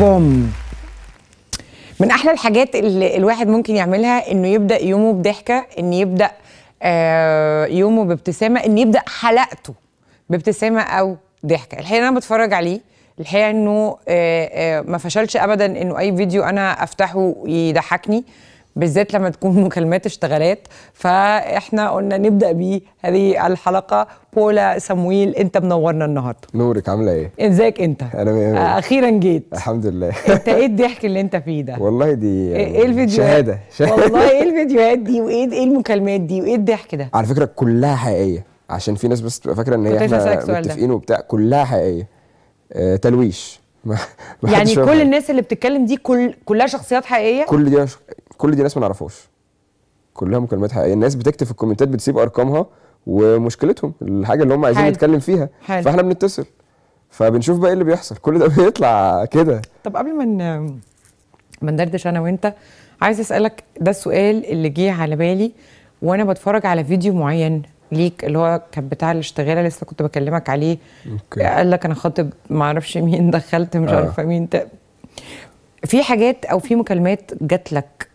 بوم من احلى الحاجات اللي الواحد ممكن يعملها انه يبدا يومه بضحكه ان يبدا آه، يومه بابتسامه ان يبدا حلقته بابتسامه او ضحكه الحقيقه انا بتفرج عليه الحقيقه انه آه، آه، ما فشلش ابدا انه اي فيديو انا افتحه يضحكني بالذات لما تكون مكالمات اشتغالات فاحنا قلنا نبدا بيه هذه الحلقه بولا سمويل انت منورنا النهارده نورك عامله ايه ازيك انت انا اخيرا جيت الحمد لله انت ايه الضحك اللي انت فيه ده والله دي ايه يعني ايه الفيديوهات شهاده, شهادة. والله ايه الفيديوهات دي وايه ايه المكالمات دي وايه الضحك ده على فكره كلها حقيقيه عشان في ناس بس تبقى فاكره ان هي احنا متفقين وبتاع كلها حقيقيه آه تلويش يعني كل الناس اللي بتتكلم دي كل كلها شخصيات حقيقيه كل دي كل دي ناس ما نعرفهاش كلها مكالمات حقيقيه الناس بتكتب في الكومنتات بتسيب ارقامها ومشكلتهم الحاجه اللي هم عايزين نتكلم فيها حل. فاحنا بنتصل فبنشوف بقى ايه اللي بيحصل كل ده بيطلع كده طب قبل ما ما ندردش انا وانت عايز اسالك ده السؤال اللي جه على بالي وانا بتفرج على فيديو معين ليك اللي هو كان بتاع الاشتغاله لسه كنت بكلمك عليه أوكي. قال لك انا خاطب ما اعرفش مين دخلت مش آه. عارفه مين ت... في حاجات او في مكالمات جات لك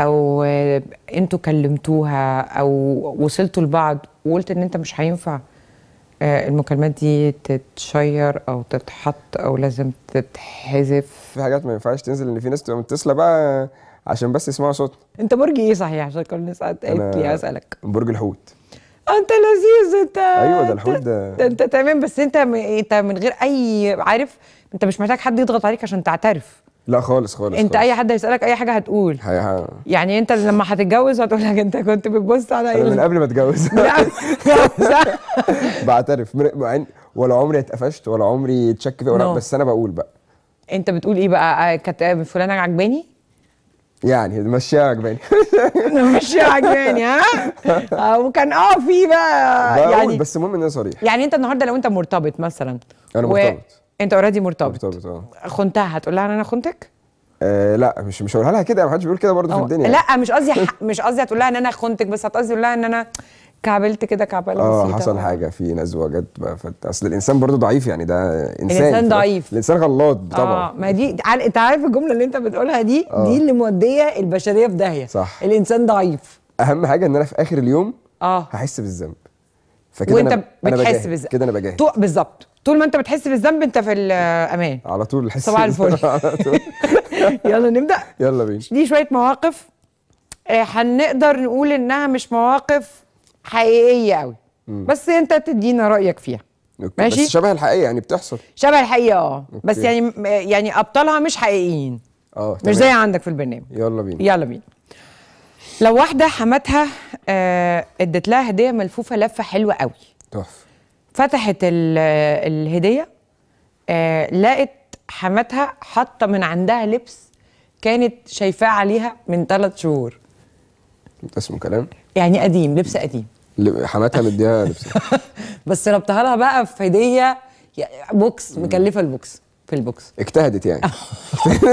او آه، انتوا كلمتوها او وصلتوا لبعض وقلت ان انت مش هينفع آه، المكالمات دي تتشير او تتحط او لازم تتحذف في حاجات ما ينفعش تنزل ان في ناس تبقى متصله بقى عشان بس يسمعوا صوت انت برج ايه صحيح عشان كل الناس قالت لي اسالك برج الحوت انت لذيذ انت ايوه ده الحوت ده انت تمام بس انت انت من غير اي عارف انت مش محتاج حد يضغط عليك عشان تعترف لا خالص خالص انت خالص. اي حد هيسالك اي حاجه هتقول حقيقة. يعني انت لما هتتجوز هتقول لك انت كنت بتبص على ايه من قبل ما اتجوز بعترف مع يعني ولا عمري اتقفشت ولا عمري اتشك في ولا no. بس انا بقول بقى انت بتقول ايه بقى آه، كانت فلانه عجباني يعني مشيها عجباني مشيها عجباني ها آه، وكان اه في بقى يعني بس المهم ان انا صريح يعني انت النهارده لو انت مرتبط مثلا انا مرتبط انت اوريدي مرتبط مرتبط اه خنتها هتقول لها انا خنتك؟ آه لا مش مش هقولها لها كده ما حدش بيقول كده برضه في الدنيا لا مش قصدي مش قصدي هتقول لها ان انا خنتك بس هتقصدي تقول لها ان انا كعبلت كده كعبله اه حصل حاجه في نزوه جت بقى اصل الانسان برضه ضعيف يعني ده انسان الانسان ضعيف الانسان غلط طبعا اه ما دي انت عارف الجمله اللي انت بتقولها دي آه. دي اللي موديه البشريه في داهيه صح الانسان ضعيف اهم حاجه ان انا في اخر اليوم اه هحس بالذنب فكده وانت أنا بتحس بالذنب كده انا بجاهد بالظبط طول ما انت بتحس بالذنب انت في الامان على طول الحس صباح الفل يلا نبدا يلا بينا دي شويه مواقف آه، هنقدر نقول انها مش مواقف حقيقيه قوي بس انت تدينا رايك فيها أوكي. ماشي بس شبه الحقيقه يعني بتحصل شبه الحقيقه اه بس يعني آه، يعني ابطالها مش حقيقيين اه مش زي عندك في البرنامج يلا بينا يلا بينا لو واحده حماتها آه ادت لها هديه ملفوفه لفه حلوه قوي تحفه فتحت الهديه آه، لقت حماتها حاطه من عندها لبس كانت شايفاه عليها من ثلاث شهور اسمه كلام يعني قديم لبس قديم حماتها مديها لبس بس ربطها لها بقى في هديه بوكس مكلفه البوكس في البوكس اجتهدت يعني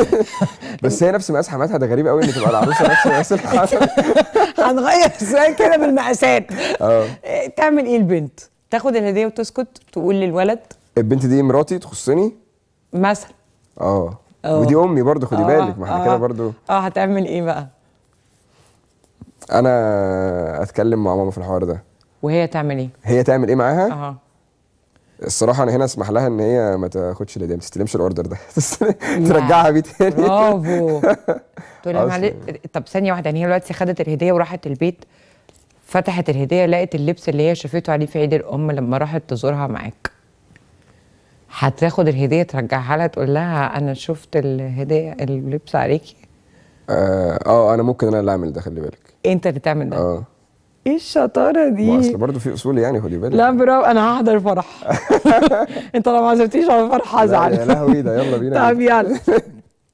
بس هي نفس مقاس حماتها ده غريب قوي ان تبقى العروسه نفس مقاس الحمام هنغير السؤال كده بالمقاسات اه تعمل ايه البنت؟ تاخد الهديه وتسكت تقول للولد البنت دي مراتي تخصني مثلا اه ودي امي برضه خدي آه. بالك ما احنا كده آه. برضه اه هتعمل ايه بقى انا اتكلم مع ماما في الحوار ده وهي تعمل ايه هي تعمل ايه معاها اه الصراحه انا هنا اسمح لها ان هي ما تاخدش الهديه ما تستلمش الاوردر ده نعم. ترجعها بيه تاني برافو تقول لها معلش طب ثانيه واحده يعني هي دلوقتي خدت الهديه وراحت البيت فتحت الهديه لقت اللبس اللي هي شافته عليه في عيد الام لما راحت تزورها معاك هتاخد الهديه ترجعها لها تقول لها انا شفت الهديه اللبس عليكي اه, آه، انا ممكن انا اللي اعمل ده خلي بالك انت اللي تعمل ده اه ايه الشطاره دي؟ ما اصل برضه في اصول يعني خدي بالك لا برافو انا هحضر فرح انت لو ما عزمتنيش على فرح هزعل يا لهوي ده يلا بينا طب يلا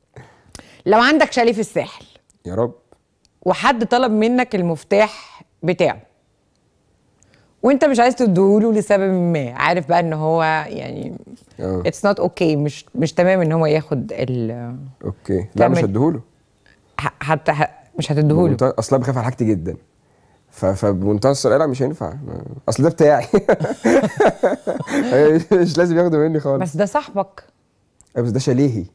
لو عندك شاليه في الساحل يا رب وحد طلب منك المفتاح بتاعه وانت مش عايز تديهوله لسبب ما عارف بقى ان هو يعني اتس نوت اوكي مش مش تمام ان هو ياخد ال اوكي لا مش هديهوله حتى ه... مش هتديهوله اصلا بخاف على حاجتي جدا فبمنتهى السرعه لا مش هينفع اصل ده بتاعي مش لازم ياخده مني خالص بس ده صاحبك أه، بس ده شاليهي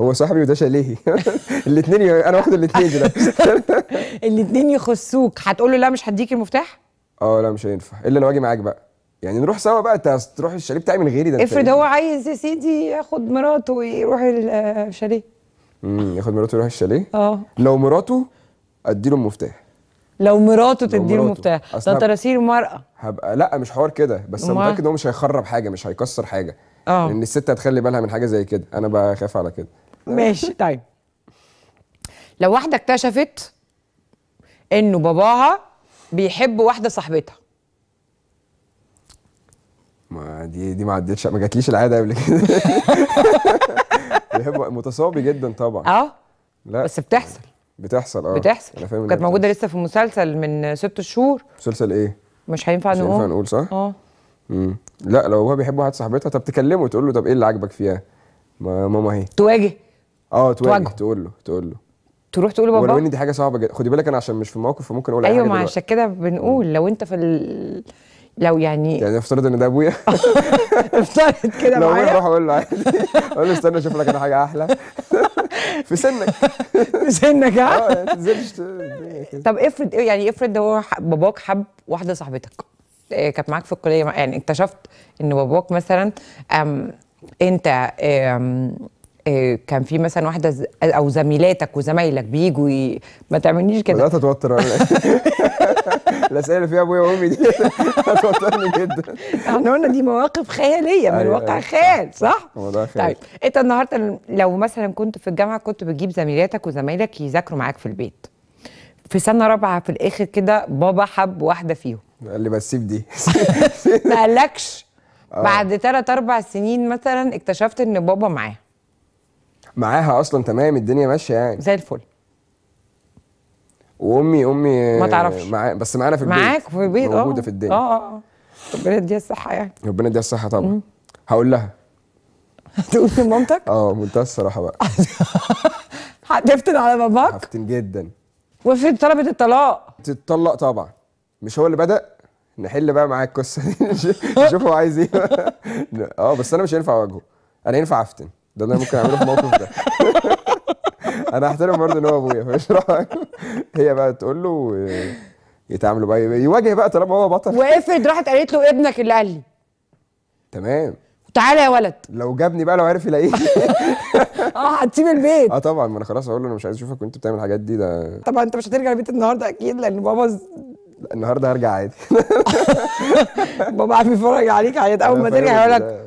هو صاحبي وده شاليه الاثنين انا واخد الاثنين دلوقتي الاثنين يخصوك هتقول له لا مش هديك المفتاح اه لا مش هينفع الا لو اجي معاك بقى يعني نروح سوا بقى انت تروح الشاليه بتاعي من غيري ده افرض إيه؟ هو عايز يا سيدي ياخد مراته ويروح آه، الشاليه امم ياخد مراته ويروح الشاليه اه لو مراته اديله المفتاح لو مراته تديله المفتاح ده تراسيل مرأة هبقى لا مش حوار كده بس انا متاكد ان هو مش هيخرب حاجه مش هيكسر حاجه اه لان الست هتخلي بالها من حاجه زي كده انا بخاف على كده ماشي طيب لو واحده اكتشفت انه باباها بيحب واحده صاحبتها ما دي دي ما عدتش ما جاتليش العاده قبل كده بيحب متصابي جدا طبعا اه لا بس بتحصل بتحصل اه بتحصل كانت موجوده لسه في مسلسل من ست شهور مسلسل ايه؟ مش هينفع نقول مش هينفع نقول صح؟ اه امم لا لو هو بيحب واحد صاحبتها طب تكلمه تقول له طب ايه اللي عاجبك فيها؟ ما ماما اهي تواجه اه تواجهه تقول له تقول له تروح تقول لبابا ولو ان دي حاجه صعبه جدا خدي بالك انا عشان مش في موقف فممكن اقول ايوه ما عشان كده بنقول لو انت في ال... لو يعني يعني افترض ان ده ابويا افترض كده معايا لو اروح اقول له عادي اقول له استنى اشوف لك انا حاجه احلى في سنك في سنك ها؟ اه يعني طب افرض يعني افرض هو باباك حب واحده صاحبتك آه، كانت معاك في الكليه يعني اكتشفت ان باباك مثلا انت آه، كان في مثلا واحده او زميلاتك وزمايلك بيجوا ي... ما تعملنيش كده بدات اتوتر الاسئله اللي فيها ابويا وامي دي هتوترني جدا احنا قلنا دي مواقف خياليه من أيوة، واقع أيوة. خيال صح؟ موضوع خيال طيب انت النهارده لو مثلا كنت في الجامعه كنت بتجيب زميلاتك وزمايلك يذاكروا معاك في البيت في سنه رابعه في الاخر كده بابا حب واحده فيهم قال لي بس سيب دي ما قالكش آه. بعد ثلاث اربع سنين مثلا اكتشفت ان بابا معاه معاها اصلا تمام الدنيا ماشيه يعني زي الفل وامي امي ما تعرفش مع... بس معانا في البيت معاك في البيت اه موجوده في الدنيا أه،, اه اه ربنا يديها الصحه يعني ربنا يديها الصحه طبعا هقول لها هتقول لمامتك؟ اه منتهى الصراحه بقى هتفتن على باباك؟ هفتن جدا وفي طلبت الطلاق تتطلق طبعا مش هو اللي بدأ نحل بقى معاك القصه دي نشوف هو عايز ايه اه بس انا مش هينفع اواجهه انا ينفع افتن ده انا ممكن اعمله في الموقف ده انا احترم برضه ان هو ابويا مش هي بقى تقول له يتعاملوا بقى يواجه بقى طالما هو بطل وافرض راحت قالت له ابنك اللي قال لي تمام تعالى يا ولد لو جابني بقى لو عرف يلاقيه اه هتسيب البيت اه طبعا ما انا خلاص هقول له انا مش عايز اشوفك وانت بتعمل الحاجات دي ده طبعا انت مش هترجع البيت النهارده اكيد لان بابا النهارده هرجع عادي بابا عارف يتفرج عليك عادي اول ما ترجع يقول لك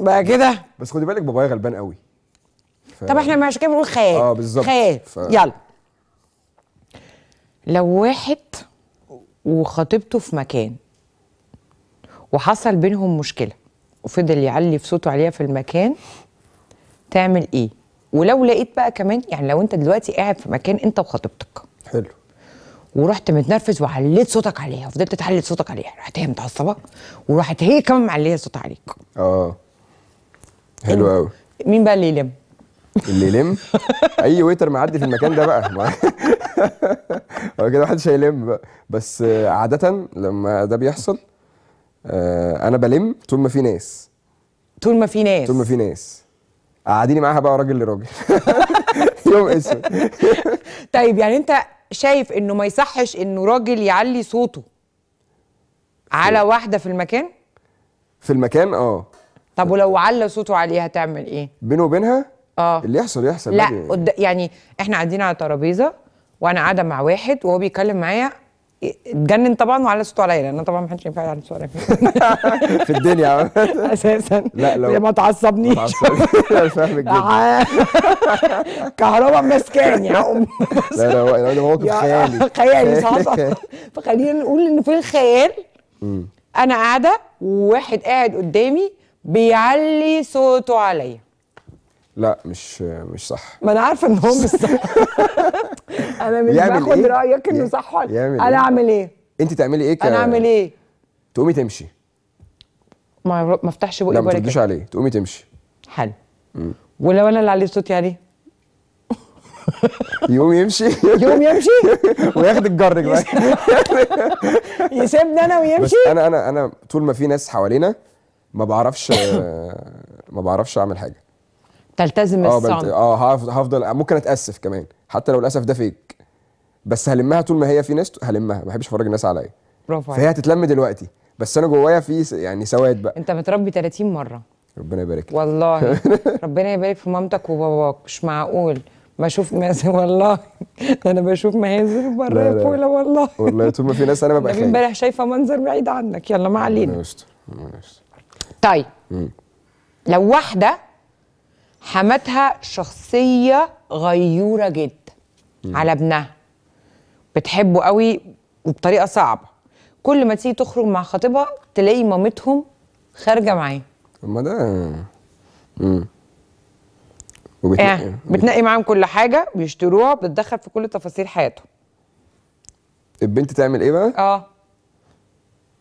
بقى كده بس خدي بالك بابايا غلبان قوي ف... طب احنا مش كده بنقول خيال اه بالظبط خيال ف... يلا لو واحد وخطيبته في مكان وحصل بينهم مشكله وفضل يعلي في صوته عليها في المكان تعمل ايه ولو لقيت بقى كمان يعني لو انت دلوقتي قاعد في مكان انت وخطيبتك حلو ورحت متنرفز وعليت صوتك عليها وفضلت تعلي صوتك عليها رحت هي متعصبه وراحت هي كمان معليه صوتها عليك اه حلو قوي مين بقى اللي يلم؟ اللي يلم اي ويتر معدي في المكان ده بقى هو كده محدش هيلم بقى بس عاده لما ده بيحصل آه، انا بلم طول ما في ناس طول ما في ناس طول ما في ناس قاعديني معاها بقى راجل لراجل يوم اسود طيب يعني انت شايف انه ما يصحش انه راجل يعلي صوته على واحده في المكان في المكان اه طب ولو على صوته عليه هتعمل ايه؟ بينه وبينها؟ اه اللي يحصل يحصل لا إيه؟ قد... يعني احنا قاعدين على ترابيزه وانا قاعده مع واحد وهو بيتكلم معايا اتجنن طبعا وعلى صوته عليا لان طبعا ما حدش ينفع يعلي صوته عليا في الدنيا اساسا لا لو ما تعصبنيش فاهمك جدا آه. كهرباء مسكان يا ام لا لا هو ده موقف خيالي خيالي صح فخلينا نقول ان في الخيال انا قاعده وواحد قاعد قدامي بيعلي صوته عليا لا مش مش صح ما انا عارفه ان هو مش صح انا مش باخد إيه؟ رايك انه صح ولا انا إيه؟ اعمل ايه انت تعملي ايه ك... انا اعمل ايه تقومي تمشي ما ما افتحش بقي ولا ما ترديش عليه تقومي تمشي حلو ولو انا اللي عليه صوتي يعني؟ عليه يقوم يمشي يقوم يمشي وياخد الجرج بقى يسيبني انا ويمشي بس انا انا انا طول ما في ناس حوالينا ما بعرفش آه، ما بعرفش اعمل حاجه تلتزم اه بلت... اه هفضل ممكن اتاسف كمان حتى لو الاسف ده فيك بس هلمها طول ما هي في ناس هلمها ما بحبش افرج الناس عليا برافو فهي هتتلم دلوقتي بس انا جوايا في يعني سواد بقى انت متربي 30 مره ربنا يبارك لك والله ربنا يبارك في مامتك وباباك مش معقول بشوف مازن والله انا بشوف مهازل بره يا والله والله طول ما في ناس انا ببقى خايف امبارح شايفه منظر بعيد عنك يلا ما علينا ربنا يستر ربنا يستر طيب لو واحده حماتها شخصيه غيوره جدا على ابنها بتحبه قوي وبطريقه صعبه كل ما تيجي تخرج مع خطيبها تلاقي مامتهم خارجه معاه ما ده وبتنقي آه. بتنقي معاهم كل حاجه بيشتروها بتدخل في كل تفاصيل حياتهم البنت تعمل ايه بقى؟ اه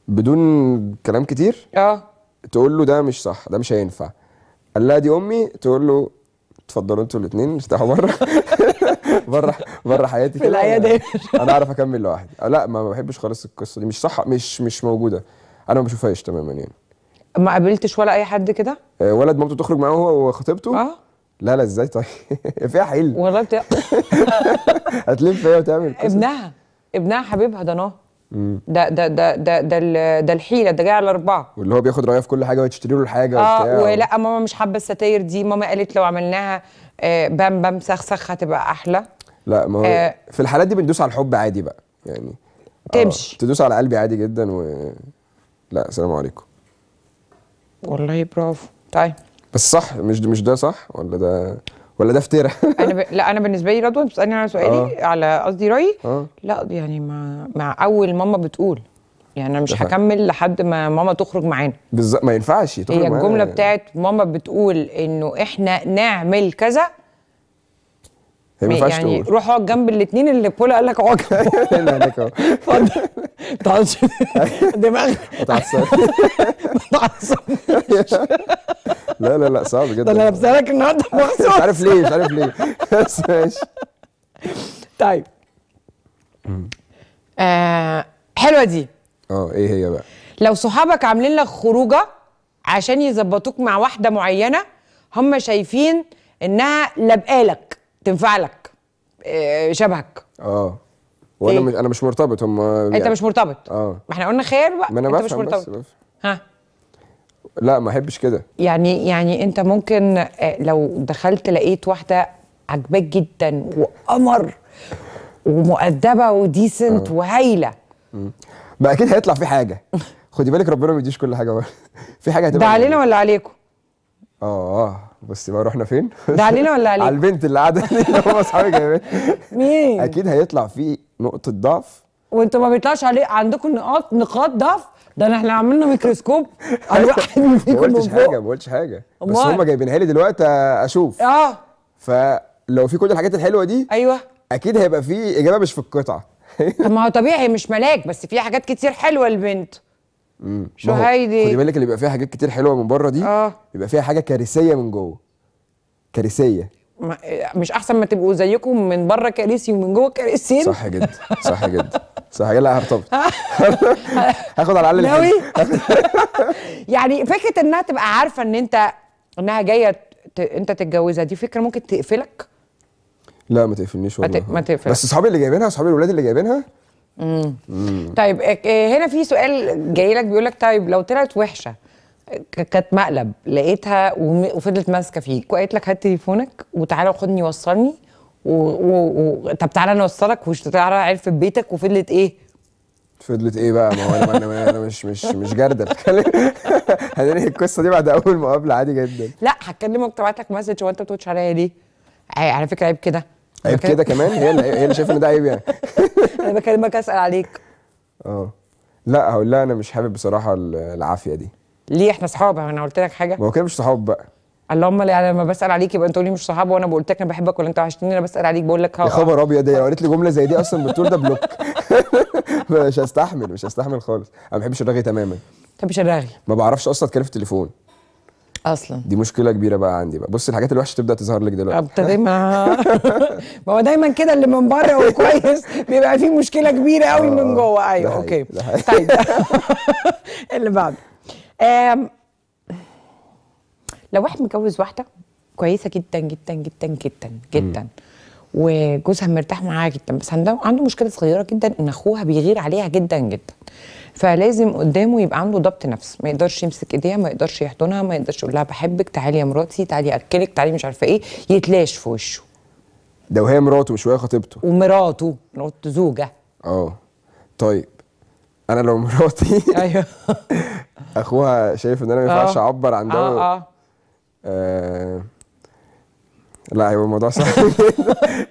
بدون كلام كتير؟ اه تقول له ده مش صح ده مش هينفع قال لها دي امي تقول له اتفضلوا انتوا الاثنين ارتاحوا بره بره بره حياتي كده انا, أنا اعرف اكمل لوحدي لا ما بحبش خالص القصه دي مش صح مش مش موجوده انا ما بشوفهاش تماما يعني ما قابلتش ولا اي حد كده آه، ولد مامته تخرج معاه هو وخطيبته اه لا لا ازاي طيب فيها حل والله بت... هتلف هي وتعمل ابنها ابنها حبيبها ده نهى ده ده ده ده ده, ده الحيله على الاربعه واللي هو بياخد رايه في كل حاجه وتشتري له الحاجه اه ولا ماما مش حابه الستاير دي ماما قالت لو عملناها بام آه، بام بام سخسخ هتبقى احلى لا ما هو آه في الحالات دي بندوس على الحب عادي بقى يعني آه، تمشي آه تدوس على قلبي عادي جدا و لا السلام عليكم والله برافو طيب بس صح مش ده مش ده صح ولا ده ولا ده افترا انا ب... لا انا بالنسبه لي رضوى بتسالني على سؤالي أوه. على قصدي رايي آه. لا يعني مع مع اول ماما بتقول يعني انا مش دفع. هكمل لحد ما ماما تخرج معانا بالظبط ما ينفعش تخرج هي الجمله بتاعت ماما بتقول انه احنا نعمل كذا ما ينفعش يعني تقول روح اقعد جنب الاثنين اللي بولا قال لك اقعد هنا هناك اهو اتفضل ما تقعدش دماغي ما لا لا لا صعب جدا انا بسالك النهارده مخصوص مش عارف ليه مش عارف ليه بس ماشي طيب آه، حلوه دي اه ايه هي بقى لو صحابك عاملين لك خروجه عشان يظبطوك مع واحده معينه هم شايفين انها لبقالك تنفع لك آه، شبهك اه وانا إيه؟ مش انا مش مرتبط هم يعني انت مش مرتبط اه ما احنا قلنا خير بقى ما انا انت مش مرتبط بس بفهم. ها لا ما احبش كده يعني يعني انت ممكن آه، لو دخلت لقيت واحده عجباك جدا وقمر ومؤدبه وديسنت آه. وهايله بقى اكيد هيطلع في حاجه خدي بالك ربنا ما يديش كل حاجه في حاجه هتبقى ده علينا يعني. ولا عليكم اه بس بقى رحنا فين؟ ده علينا ولا عليك؟ على البنت اللي قاعده دي اللي هم اصحابي جايبين مين؟ اكيد هيطلع في نقطه ضعف وانتوا ما بيطلعش عليه عندكم نقاط نقاط ضعف ده احنا عملنا ميكروسكوب على واحد فيكم ما قلتش حاجه ما قلتش حاجه بس هم جايبينها لي دلوقتي اشوف اه فلو في كل الحاجات الحلوه دي ايوه اكيد هيبقى في اجابه مش في القطعه طب ما هو طبيعي مش ملاك بس في حاجات كتير حلوه البنت شو هيدي خدي بالك اللي بيبقى فيها حاجات كتير حلوه من بره دي اه بيبقى فيها حاجه كارثيه من جوه كارثيه مش احسن ما تبقوا زيكم من بره كارثي ومن جوه كارثين صح جدا صح جدا صح لا هرتبط هاخد على الاقل ناوي يعني فكره انها تبقى عارفه ان انت انها جايه ت... انت تتجوزها دي فكره ممكن تقفلك لا ما تقفلنيش والله ما تقفل بس اصحابي اللي جايبينها اصحابي الولاد اللي جايبينها طيب إيه، إيه، هنا في سؤال جاي لك بيقول لك طيب لو طلعت وحشه كانت مقلب لقيتها وفضلت ماسكه فيك وقالت لك هات تليفونك وتعالى خدني وصلني و... و... و... طب تعالى نوصلك وش تعالى عرفت بيتك وفضلت ايه؟ فضلت ايه بقى ما هو انا انا, أنا مش مش مش جرده بتكلم هننهي القصه دي بعد اول مقابله عادي جدا لا هتكلمك تبعت لك مسج وانت ما بتردش عليا ليه؟ على فكره عيب كده عيب كده كمان هي اللي هي اللي شايفه ان ده عيب يعني انا بكلمك اسال عليك اه لا هقول لها انا مش حابب بصراحه العافيه دي ليه احنا صحاب انا قلت لك حاجه ما هو كده مش صحاب بقى اللهم لا لما بسال عليك يبقى انت تقول لي مش صحاب وانا بقول لك انا بحبك ولا انت وحشتني انا بسال عليك بقول لك يا خبر ابيض لو قالت لي جمله زي دي اصلا بتقول ده بلوك مش هستحمل مش هستحمل خالص انا ما بحبش الرغي تماما ما بحبش الرغي ما بعرفش اصلا اتكلم في التليفون اصلا دي مشكله كبيره بقى عندي بقى بص الحاجات الوحشه تبدا تظهر لك دلوقتي ابتدي ما هو دايما كده اللي من بره هو كويس بيبقى فيه مشكله كبيره قوي آه، من جوه ايوه اوكي طيب اللي بعده لو واحد متجوز واحده كويسه جدا جدا جدا جدا جدا م. وجوزها مرتاح معاها جدا بس عنده مشكله صغيره جدا ان اخوها بيغير عليها جدا جدا فلازم قدامه يبقى عنده ضبط نفس ما يقدرش يمسك ايديها ما يقدرش يحضنها ما يقدرش يقول لها بحبك تعالي يا مراتي تعالي اكلك تعالي مش عارفه ايه يتلاش في وشه ده وهي مراته مش وهي خطيبته ومراته انا زوجه اه طيب انا لو مراتي ايوه اخوها شايف ان انا ما ينفعش آه. اعبر عن ده اه اه, آه لا هو الموضوع صعب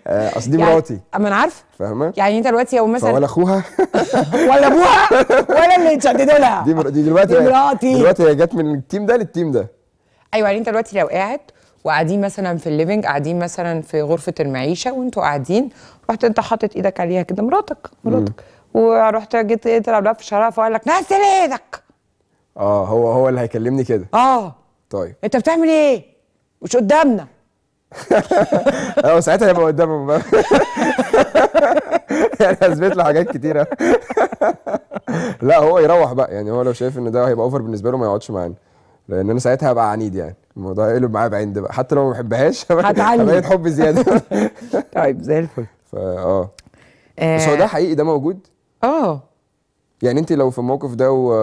آه، اصل دي يعني مراتي اما انا عارفه فاهمه يعني انت دلوقتي لو مثلا ولا اخوها ولا ابوها ولا اللي يتشددوا لها دي, مر... دي دلوقتي دي مراتي دلوقتي هي جت من التيم ده للتيم ده ايوه يعني انت دلوقتي لو قاعد وقاعدين مثلا في الليفنج قاعدين مثلا في غرفه المعيشه وانتوا قاعدين رحت انت حاطط ايدك عليها كده مراتك مراتك ورحت جيت تلعب لها في الشارع فقال لك نزل ايدك اه هو هو اللي هيكلمني كده اه طيب انت بتعمل ايه مش قدامنا اه ساعتها هيبقى قدامهم بقى يعني اثبت له حاجات كتيره لا هو يروح بقى يعني هو لو شايف ان ده هيبقى اوفر بالنسبه له ما يقعدش معانا لان انا ساعتها هبقى عنيد يعني الموضوع هيقلب معايا بعند بقى حتى لو ما بحبهاش هبقى حب زياده طيب زي الفل فا اه بس هو آه. ده حقيقي ده موجود اه يعني انت لو في الموقف ده و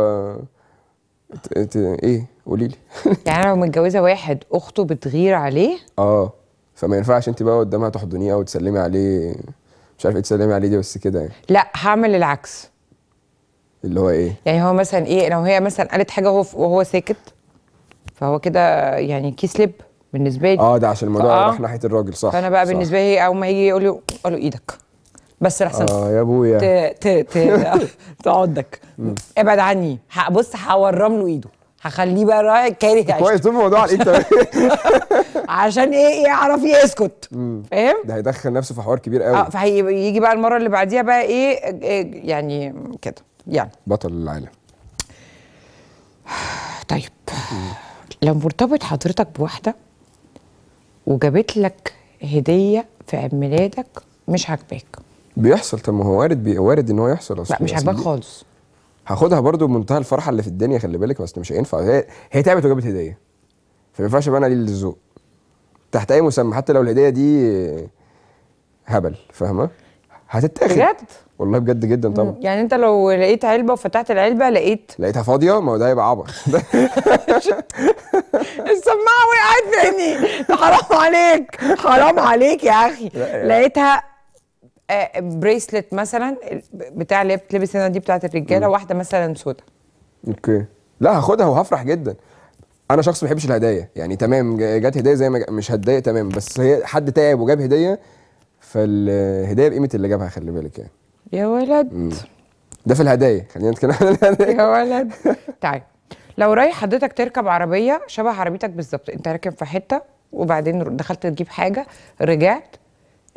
ايه قولي لي يعني لو متجوزه واحد اخته بتغير عليه اه فما ينفعش انت بقى قدامها تحضنيه او تسلمي عليه مش عارف ايه تسلمي عليه دي بس كده يعني لا هعمل العكس اللي هو ايه يعني هو مثلا ايه لو هي مثلا قالت حاجه وهو وهو ساكت فهو كده يعني كيس بالنسبه لي اه ده عشان الموضوع آه. راح ناحيه الراجل صح فانا بقى صح. بالنسبه لي اول ما يجي يقول لي قالوا له ايدك بس احسن اه يا ابويا ت... ت... تقعدك ابعد عني بص هورم له ايده هخليه بقى رايح كاره كويس طول الموضوع على عشان إيه؟, ايه يعرف يسكت فاهم ده هيدخل نفسه في حوار كبير قوي اه فهيجي بقى المره اللي بعديها بقى ايه, إيه يعني كده يعني بطل العالم طيب لو مرتبط حضرتك بواحده وجابت لك هديه في عيد ميلادك مش عاجباك بيحصل طب ما هو وارد بي... وارد ان هو يحصل اصلا لا مش عاجباك خالص هاخدها برضو بمنتهى الفرحه اللي في الدنيا خلي بالك بس مش هينفع هي هي تعبت وجابت هديه فما ينفعش ابقى انا قليل الذوق تحت اي مسمى حتى لو الهديه دي هبل فاهمه هتتاخد بجد والله بجد جدا طبعا يعني انت لو لقيت علبه وفتحت العلبه لقيت لقيتها فاضيه ما هو ده هيبقى عبط السماعه وقعت في عيني حرام عليك حرام عليك يا اخي لقيتها بريسلت آه، مثلا بتاع اللي بتلبس هنا دي بتاعت الرجاله واحده مثلا سودا اوكي لا هاخدها وهفرح جدا انا شخص ما بحبش الهدايا يعني تمام جت هديه زي ما مش هتضايق تمام بس هي حد تعب وجاب هديه فالهديه بقيمه اللي جابها خلي بالك يعني يا ولد مم. ده في الهدايا خلينا نتكلم عن الهدايا يا ولد تعالى لو رايح حضرتك تركب عربيه شبه عربيتك بالظبط انت راكب في حته وبعدين دخلت تجيب حاجه رجعت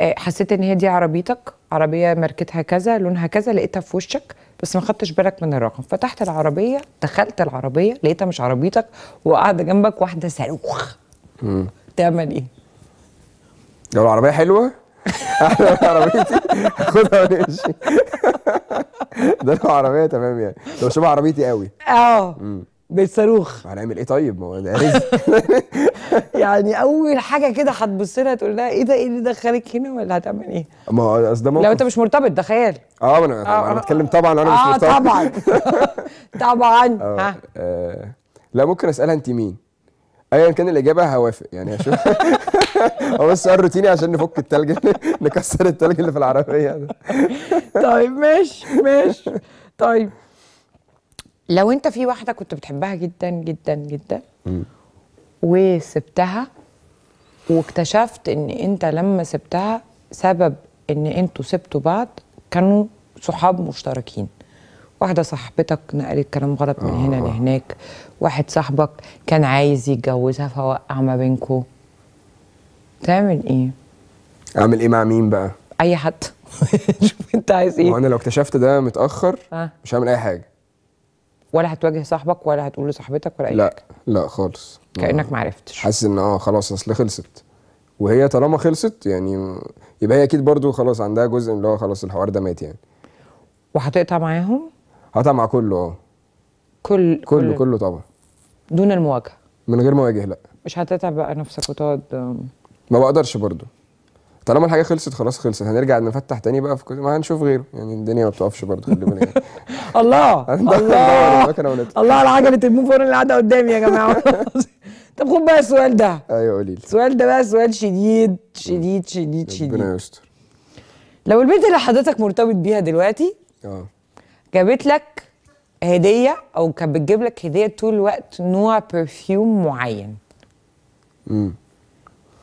آه، حسيت ان هي دي عربيتك عربيه ماركتها كذا لونها كذا لقيتها في وشك بس ما خدتش بالك من الرقم فتحت العربيه دخلت العربيه لقيتها مش عربيتك وقاعده جنبك واحده صاروخ تعمل ايه لو العربيه حلوه احلى من عربيتي خدها وامشي ده لو عربيه تمام يعني لو شبه عربيتي قوي اه بالصاروخ هنعمل ايه طيب ما هو ده رزق يعني اول حاجه كده هتبص لها تقول لها ايه ده ايه اللي دخلك هنا ولا هتعمل ايه؟ ما هو اصل ده لو انت مش مرتبط ده خيال اه انا آه انا آه، بتكلم طبعا انا مش آه، مرتبط اه طبعا طبعا ها آه. لا ممكن اسالها انت مين؟ ايا كان الاجابه هوافق يعني هشوف هو بس سؤال روتيني عشان نفك التلج نكسر التلج اللي في العربيه ده طيب ماشي ماشي طيب لو انت في واحده كنت بتحبها جدا جدا جدا وسبتها واكتشفت ان انت لما سبتها سبب ان انتوا سبتوا بعض كانوا صحاب مشتركين واحده صاحبتك نقلت كلام غلط من هنا آه. لهناك واحد صاحبك كان عايز يتجوزها فوقع ما بينكوا تعمل ايه اعمل ايه مع مين بقى اي حد شوف انت عايز ايه وانا لو اكتشفت ده متاخر آه. مش هعمل اي حاجه ولا هتواجه صاحبك ولا هتقول لصاحبتك ولا اي لا حاجة. لا خالص كانك ما عرفتش حاسس ان اه خلاص اصل خلصت وهي طالما خلصت يعني يبقى هي اكيد برضو خلاص عندها جزء اللي هو خلاص الحوار ده مات يعني وهتقطع معاهم هقطع مع كله اه كل كله كله طبعا دون المواجهه من غير مواجهه لا مش هتتعب بقى نفسك وتقعد ما بقدرش برضو طالما الحاجه خلصت خلاص خلصت هنرجع نفتح تاني بقى في كل ما هنشوف غيره يعني الدنيا ما بتقفش برضه خلي بالك الله الله الله على عجله الموفر اللي قاعده قدامي يا جماعه طب خد بقى السؤال ده ايوه قولي لي السؤال ده بقى سؤال شديد شديد شديد شديد ربنا يستر لو البنت اللي حضرتك مرتبط بيها دلوقتي اه جابت لك هديه او كانت بتجيب لك هديه طول الوقت نوع برفيوم معين امم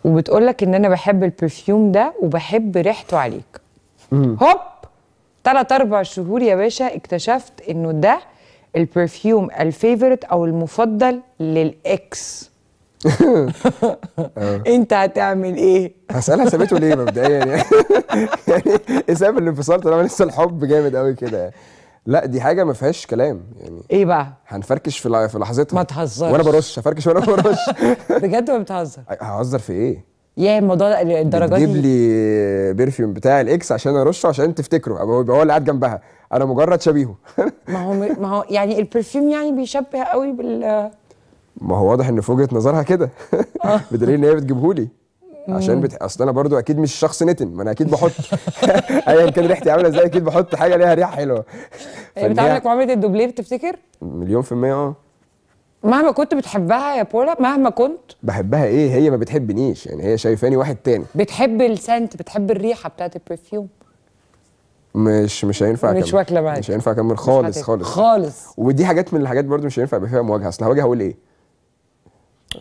وبتقول لك ان انا بحب البرفيوم ده وبحب ريحته عليك هوب ثلاث اربع شهور يا باشا اكتشفت انه ده البرفيوم الفيفورت او المفضل للاكس آه. انت هتعمل ايه؟ هسالها سابته ليه مبدئيا يعني يعني ايه سبب الانفصال طالما لسه الحب جامد قوي كده يعني لا دي حاجه ما فيهاش كلام يعني ايه بقى هنفركش في في لحظتها ما تهزرش وانا برش هفركش وانا برش بجد ما بتهزر ههزر في ايه يا الموضوع الدرجات دي تجيب لي برفيوم بتاع الاكس عشان ارشه عشان تفتكره هو يبقى هو اللي قاعد جنبها انا مجرد شبيهه ما هو ما هو يعني البرفيوم يعني بيشبه قوي بال ما هو واضح ان في وجهه نظرها كده آه. بدليل ان هي بتجيبهولي عشان بتح... اصل انا برضو اكيد مش شخص نتن ما انا اكيد بحط ايا كان ريحتي عامله ازاي اكيد بحط حاجه ليها ريحه حلوه إيه، بتعاملك معامله الدوبلير تفتكر؟ مليون في المية اه مهما كنت بتحبها يا بولا مهما كنت بحبها ايه هي ما بتحبنيش يعني هي شايفاني واحد تاني بتحب السنت بتحب الريحه بتاعت البرفيوم مش مش هينفع اكمل مش واكله معاك مش هينفع اكمل خالص خالص خالص ودي حاجات من الحاجات برضو مش هينفع يبقى فيها مواجهه اصل هواجه اقول ايه؟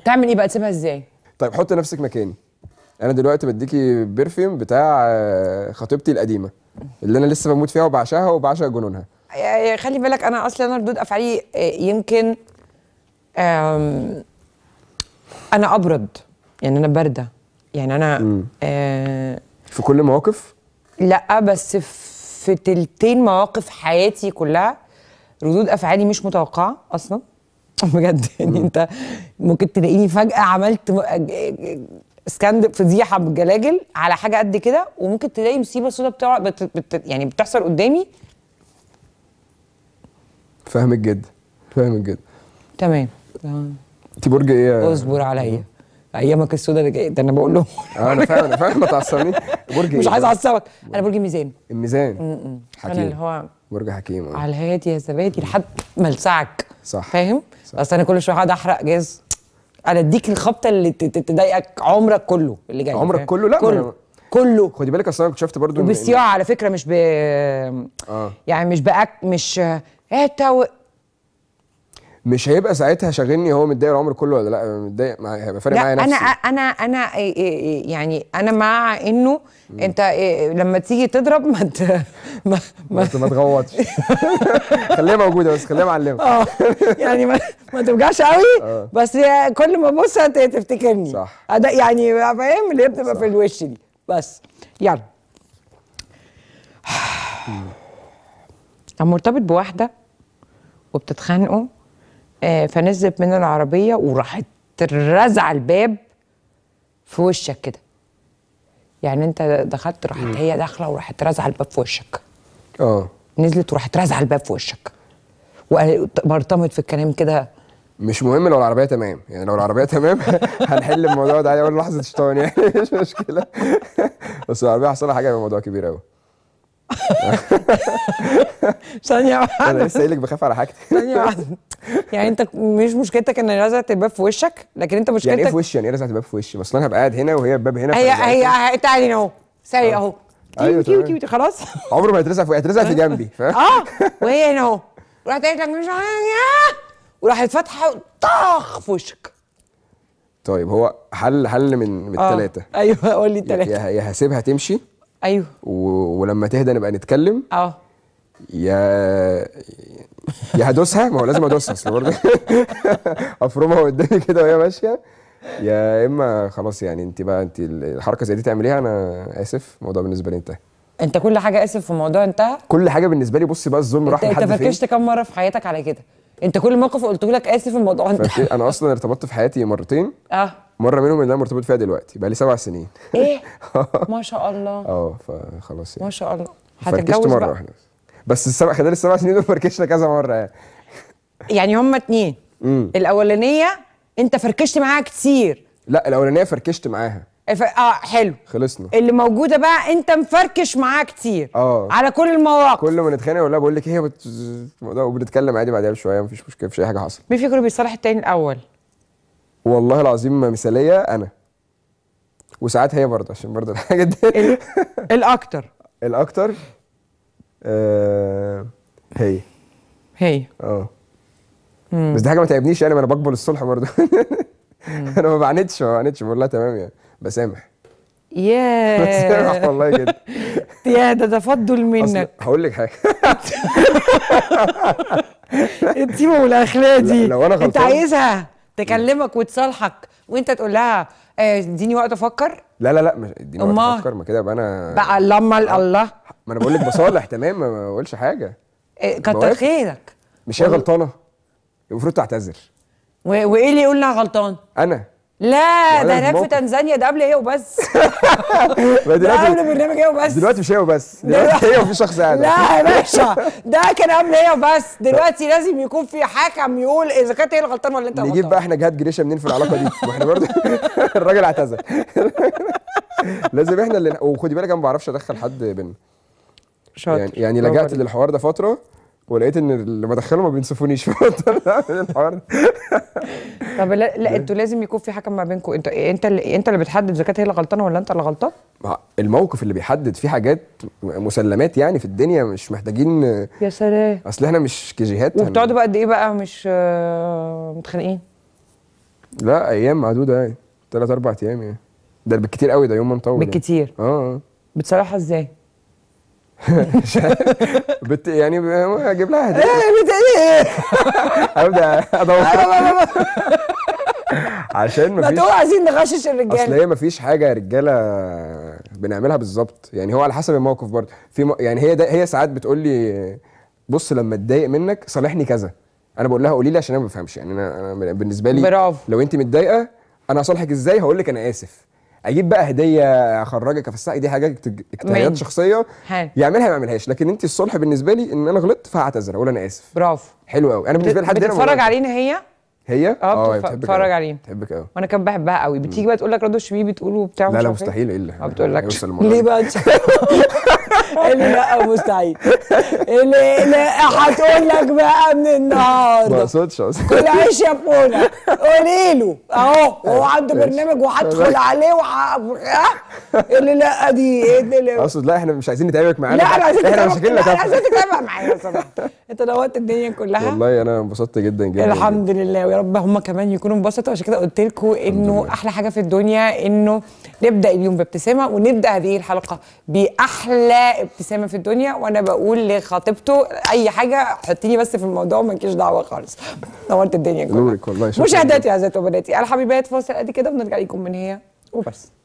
تعمل ايه بقى تسيبها ازاي؟ طيب حط نفسك مكاني انا دلوقتي بديكي بيرفيوم بتاع آه، خطيبتي القديمه اللي انا لسه بموت فيها وبعشاها وبعشق جنونها خلي بالك انا اصلا انا ردود افعالي آه، يمكن انا ابرد يعني انا بارده يعني انا آه، في كل مواقف لا بس في تلتين مواقف حياتي كلها ردود افعالي مش متوقعه اصلا بجد يعني انت ممكن تلاقيني فجاه عملت اسكند فضيحه بالجلاجل على حاجه قد كده وممكن تلاقي مصيبه سودا بتوع بت بت يعني بتحصل قدامي فاهمك جدا فاهمك جدا تمام تمام انت برج ايه اصبر عليا ايامك السودا اللي جايه ده انا بقول لهم آه، انا فاهم انا فاهم ما تعصبنيش برج مش إيه؟ عايز اعصبك انا برج الميزان الميزان حكيم انا اللي هو برج حكيم آه. على الهادي يا زبادي لحد ما لسعك صح فاهم اصل انا كل شويه هقعد احرق جاز انا اديك الخبطه اللي تضايقك عمرك كله اللي جاي عمرك كله لا كله كله خدي بالك اصل انا اكتشفت برضه برضو وبصياعه على فكره مش ب آه. يعني مش باك مش انت آه، إيه، مش هيبقى ساعتها شاغلني هو متضايق العمر كله ولا لا متضايق هيبقى فارق معايا نفسي انا انا انا إيه، إيه، إيه، يعني انا مع انه مم. انت لما تيجي تضرب ما انت ما ما, ما تغوطش خليها موجوده بس خليها معلمه اه يعني ما, ما ترجعش قوي آه. بس كل ما ابص تفتكرني صح يعني فاهم اللي هي بتبقى في الوش دي بس يلا انا مرتبط بواحده وبتتخانقوا آه، فنزلت من العربيه وراحت رزع الباب في وشك كده يعني انت دخلت راحت هي داخله وراحت رازعه الباب في وشك اه نزلت وراحت رازعه الباب في وشك وبرطمت في الكلام كده مش مهم لو العربيه تمام يعني لو العربيه تمام هنحل الموضوع ده اول لحظه شيطان يعني مش مشكله بس العربيه حصلها حاجه موضوع كبير قوي ثانية واحدة أنا لسه قايل لك بخاف على حاجتي ثانية واحدة يعني أنت مش مشكلتك إن رزعت الباب في وشك لكن أنت مشكلتك يعني إيه في وشي يعني إيه رزعت الباب في وشي؟ أصل أنا هبقى قاعد هنا وهي الباب هنا هي هي تعالي أهو سايق آه. أهو ايوه كيو كيو خلاص عمره ما هيترزع في هيترزع في جنبي فاهم اه وهي هنا اهو رحت قالت لك مش وراحت فاتحه طخ في وشك طيب هو حل حل من من آه. الثلاثه ايوه قول لي الثلاثه يا هسيبها تمشي ايوه و... ولما تهدى نبقى نتكلم اه يا يا هدوسها ما هو لازم ادوسها اصل برضه افرمها قدامي كده وهي ماشيه يا اما خلاص يعني انت بقى انت الحركه زي دي تعمليها انا اسف الموضوع بالنسبه لي انتهى انت كل حاجه اسف في الموضوع انتهى كل حاجه بالنسبه لي بصي بقى الظلم راح لحد فين انت فركشت كام مره في حياتك على كده انت كل موقف قلت لك اسف الموضوع انت انا اصلا ارتبطت في حياتي مرتين اه مره منهم اللي انا مرتبط فيها دلوقتي بقى لي سبع سنين ايه ما شاء الله اه فخلاص يعني ما شاء الله هتتجوز مره واحده بس السبع خلال السبع سنين دول فركشنا كذا مره يعني يعني هما اتنين الاولانيه انت فركشت معاها كتير لا الاولانيه فركشت معاها ف... اه حلو خلصنا اللي موجوده بقى انت مفركش معاها كتير اه على كل المواقف كل ما نتخانق اقول لها بقول لك ايه بت... وبنتكلم عادي بعدها بشويه مفيش مشكله مفيش اي حاجه حصلت مين فيكم بيصالح التاني الاول؟ والله العظيم مثاليه انا وساعات هي برضه عشان برضه الحاجه دي ال... الاكتر الاكتر آه... هي هي اه بس دي حاجه ما تعبنيش يعني ما انا بقبل الصلح برضه انا ما بعاندش ما بعاندش بقول لها تمام يعني بسامح ياه بسامح والله جدا يا ده تفضل منك هقول لك حاجه التيمه والاخلاق دي لو انا غلطان انت عايزها تكلمك وتصالحك وانت تقول لها آه، اديني وقت افكر لا لا لا اديني وقت افكر ما كده يبقى انا بقى لما آه، الله ما انا بقول لك بصالح تمام ما بقولش حاجه آه، كتر خيرك مش هي غلطانه المفروض تعتذر وايه اللي يقول لها غلطان انا لا ده هناك في تنزانيا ده قبل هي وبس ده قبل برنامج هي وبس دلوقتي مش هي وبس دلوقتي هي وفي شخص قاعد لا يا باشا ده كان قبل هي وبس دلوقتي لازم يكون في حكم يقول اذا كانت هي الغلطان ولا انت الغلطان نجيب بقى احنا جهاد جريشه منين في العلاقه دي واحنا برضه الراجل اعتزل لازم احنا اللي وخدي بالك انا ما بعرفش ادخل حد بين شاطر يعني, يعني لجأت للحوار ده فتره ولقيت ان اللي بدخله ما بينصفونيش فبطلت اعمل الحوار طب لا, لا انتوا لازم يكون في حكم ما بينكم انت انت اللي انت اللي بتحدد اذا كانت هي اللي غلطانه ولا انت اللي غلطان الموقف اللي بيحدد في حاجات مسلمات يعني في الدنيا مش محتاجين يا سلام اصل احنا مش كجيهات وبتقعدوا بقى قد ايه بقى مش آه، متخانقين لا ايام معدوده يعني ثلاث اربع ايام يعني ده بالكتير قوي ده يوم ما نطول يعني. بالكتير يعني. اه بتصالحها ازاي؟ بت يعني اجيب لها هديه ايه, إيه. ابدا ادور آه، عشان ما تبقوا عايزين نغشش الرجاله اصل هي ما فيش حاجه يا رجاله بنعملها بالظبط يعني هو على حسب الموقف برضه في م... يعني هي ده هي ساعات بتقول لي بص لما اتضايق منك صالحني كذا انا بقول لها قولي لي عشان انا ما بفهمش يعني انا, أنا بالنسبه لي برافو لو انت متضايقه انا هصالحك ازاي هقول لك انا اسف اجيب بقى هديه اخرجك افسحك دي حاجه اجتهادات شخصيه حل. يعملها ما يعملهاش لكن انت الصلح بالنسبه لي ان انا غلطت فهعتذر اقول انا اسف برافو حلو قوي انا بالنسبه لي لحد بتتفرج علينا هي هي اه, اه، بتتفرج علينا بتحبك قوي وانا كمان بحبها قوي بتيجي بقى تقول لك رضوى الشبيبي بتقول وبتاع لا لا إيه؟ مستحيل الا اه، بتقول لك ليه بقى قال اللي لا مستحيل هتقول لك بقى من النهارده ما اقصدش كل عيش يا بونا قولي له اهو هو إيه، عنده برنامج وهدخل عليه وح... اللي لا دي إيه، اقصد لا احنا مش عايزين نتعبك معانا لا احنا عايزين احنا مش عايزين تتابع معايا صراحه انت دوت الدنيا كلها والله انا انبسطت جدا جدا الحمد لله ويا رب هم كمان يكونوا انبسطوا عشان كده قلت لكم انه احلى حاجه في الدنيا انه نبدا اليوم بابتسامه ونبدا هذه الحلقه باحلى ابتسامه في الدنيا وانا بقول لخطيبته اي حاجه حطيني بس في الموضوع كيش دعوه خالص نورت الدنيا كلها مشاهداتي يا عزيزات وبناتي الحبيبات فاصل قد كده بنرجع لكم من هي وبس